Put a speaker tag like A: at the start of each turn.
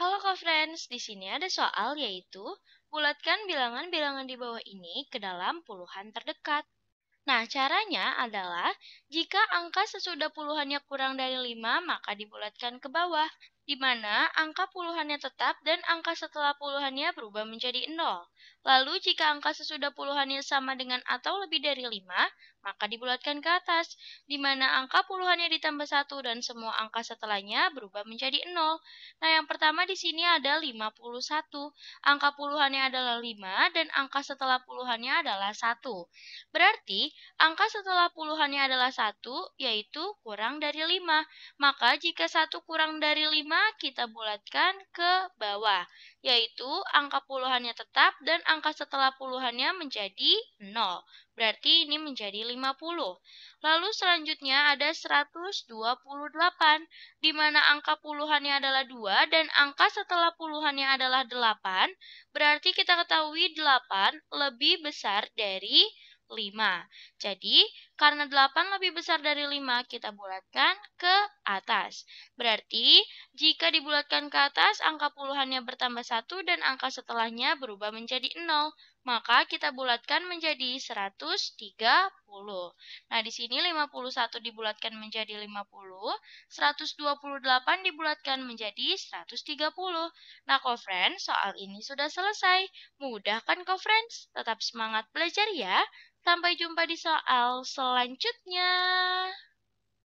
A: Halo Kak Friends, di sini ada soal yaitu bulatkan bilangan-bilangan di bawah ini ke dalam puluhan terdekat. Nah, caranya adalah jika angka sesudah puluhannya kurang dari 5, maka dibulatkan ke bawah di mana angka puluhannya tetap dan angka setelah puluhannya berubah menjadi 0. Lalu jika angka sesudah puluhannya sama dengan atau lebih dari 5, maka dibulatkan ke atas, di mana angka puluhannya ditambah 1 dan semua angka setelahnya berubah menjadi 0. Nah, yang pertama di sini ada 51. Angka puluhannya adalah 5 dan angka setelah puluhannya adalah 1. Berarti, angka setelah puluhannya adalah 1, yaitu kurang dari 5. Maka jika 1 kurang dari 5, kita bulatkan ke bawah, yaitu angka puluhannya tetap dan angka setelah puluhannya menjadi 0. Berarti ini menjadi 50. Lalu selanjutnya ada 128, di mana angka puluhannya adalah 2 dan angka setelah puluhannya adalah 8. Berarti kita ketahui 8 lebih besar dari 5. Jadi, karena 8 lebih besar dari 5, kita bulatkan ke atas. Berarti, jika dibulatkan ke atas, angka puluhannya bertambah 1 dan angka setelahnya berubah menjadi 0. Maka kita bulatkan menjadi 130. Nah, di sini 51 dibulatkan menjadi 50, 128 dibulatkan menjadi 130. Nah, co-friends, soal ini sudah selesai. Mudah kan co-friends? Tetap semangat belajar ya. Sampai jumpa di soal selanjutnya selanjutnya.